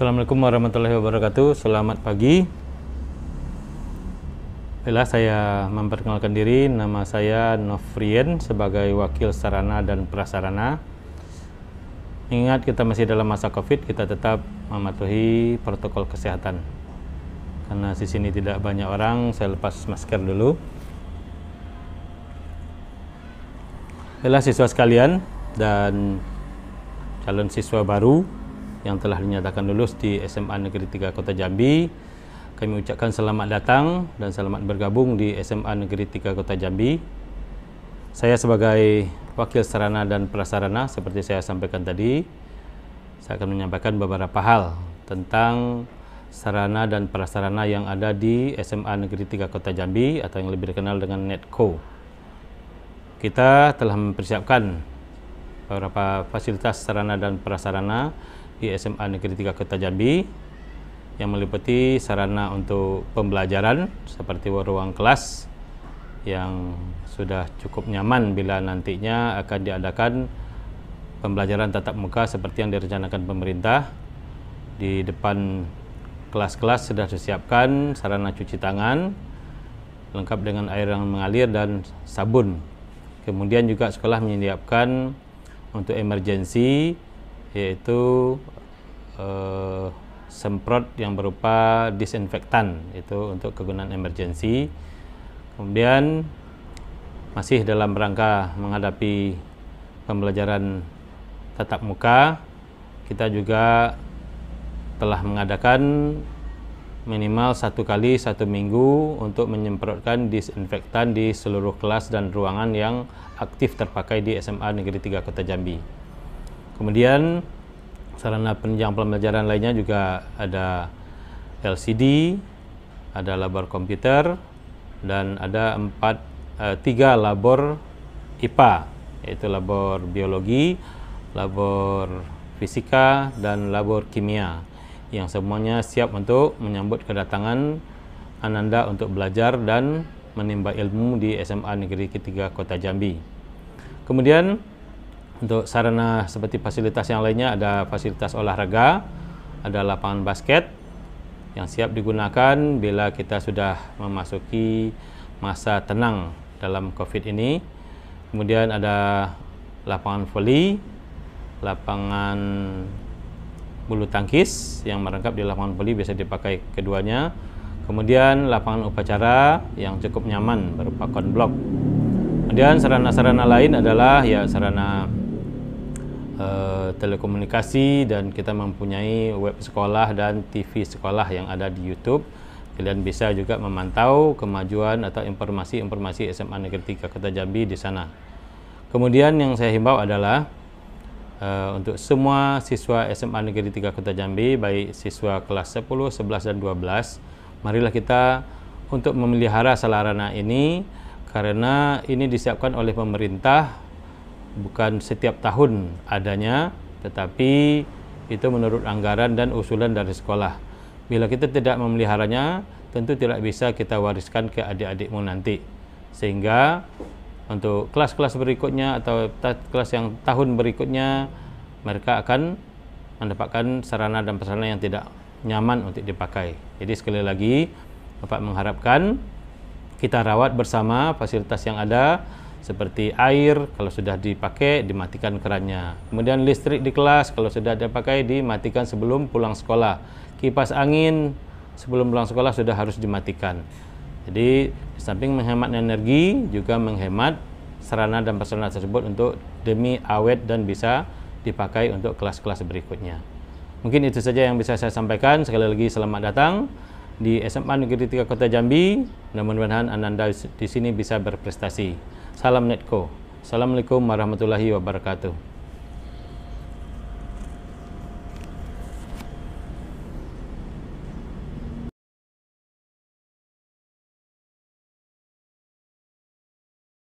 Assalamualaikum warahmatullahi wabarakatuh. Selamat pagi. Baiklah, saya memperkenalkan diri. Nama saya Novrien sebagai wakil sarana dan prasarana. Ingat kita masih dalam masa Covid, kita tetap mematuhi protokol kesehatan. Karena di sini tidak banyak orang, saya lepas masker dulu. Baiklah siswa sekalian dan calon siswa baru yang telah dinyatakan lulus di SMA Negeri 3 Kota Jambi. Kami ucapkan selamat datang dan selamat bergabung di SMA Negeri 3 Kota Jambi. Saya sebagai Wakil Sarana dan Prasarana, seperti saya sampaikan tadi, saya akan menyampaikan beberapa hal tentang sarana dan prasarana yang ada di SMA Negeri 3 Kota Jambi atau yang lebih dikenal dengan NETCO. Kita telah mempersiapkan beberapa fasilitas sarana dan prasarana di SMA Negeri 3 Kota Jambi yang meliputi sarana untuk pembelajaran seperti ruang kelas yang sudah cukup nyaman bila nantinya akan diadakan pembelajaran tatap muka seperti yang direncanakan pemerintah di depan kelas-kelas sudah disiapkan sarana cuci tangan lengkap dengan air yang mengalir dan sabun. Kemudian juga sekolah menyediakan untuk emergensi yaitu eh, semprot yang berupa disinfektan itu untuk kegunaan emergensi. Kemudian masih dalam rangka menghadapi pembelajaran tatap muka, kita juga telah mengadakan minimal satu kali satu minggu untuk menyemprotkan disinfektan di seluruh kelas dan ruangan yang aktif terpakai di SMA Negeri Tiga Kota Jambi. Kemudian sarana penunjang pembelajaran lainnya juga ada LCD, ada labor komputer, dan ada empat eh, tiga labor IPA, yaitu labor biologi, labor fisika, dan labor kimia, yang semuanya siap untuk menyambut kedatangan Ananda untuk belajar dan menimba ilmu di SMA Negeri Ketiga Kota Jambi. Kemudian untuk sarana seperti fasilitas yang lainnya ada fasilitas olahraga, ada lapangan basket yang siap digunakan bila kita sudah memasuki masa tenang dalam COVID ini. Kemudian ada lapangan voli, lapangan bulu tangkis yang merangkap di lapangan voli bisa dipakai keduanya. Kemudian lapangan upacara yang cukup nyaman berupa konblok. Kemudian sarana-sarana lain adalah ya sarana Eh, telekomunikasi dan kita mempunyai web sekolah dan TV sekolah yang ada di YouTube. Kalian bisa juga memantau kemajuan atau informasi-informasi SMA Negeri 3 Kota Jambi di sana. Kemudian yang saya himbau adalah uh, untuk semua siswa SMA Negeri 3 Kota Jambi, baik siswa kelas 10, 11, dan 12, marilah kita untuk memelihara sarana ini karena ini disiapkan oleh pemerintah bukan setiap tahun adanya, tetapi itu menurut anggaran dan usulan dari sekolah. Bila kita tidak memeliharanya, tentu tidak bisa kita wariskan ke adik-adikmu nanti. Sehingga untuk kelas-kelas berikutnya atau kelas yang tahun berikutnya, mereka akan mendapatkan sarana dan prasarana yang tidak nyaman untuk dipakai. Jadi sekali lagi, Bapak mengharapkan kita rawat bersama fasilitas yang ada, seperti air kalau sudah dipakai dimatikan kerannya. Kemudian listrik di kelas kalau sudah dipakai dimatikan sebelum pulang sekolah. Kipas angin sebelum pulang sekolah sudah harus dimatikan. Jadi samping menghemat energi juga menghemat sarana dan personal tersebut untuk demi awet dan bisa dipakai untuk kelas-kelas berikutnya. Mungkin itu saja yang bisa saya sampaikan. Sekali lagi selamat datang di SMA Negeri 3 Kota Jambi. Mudah-mudahan Ananda di sini bisa berprestasi. Salam Netco. Assalamualaikum warahmatullahi wabarakatuh.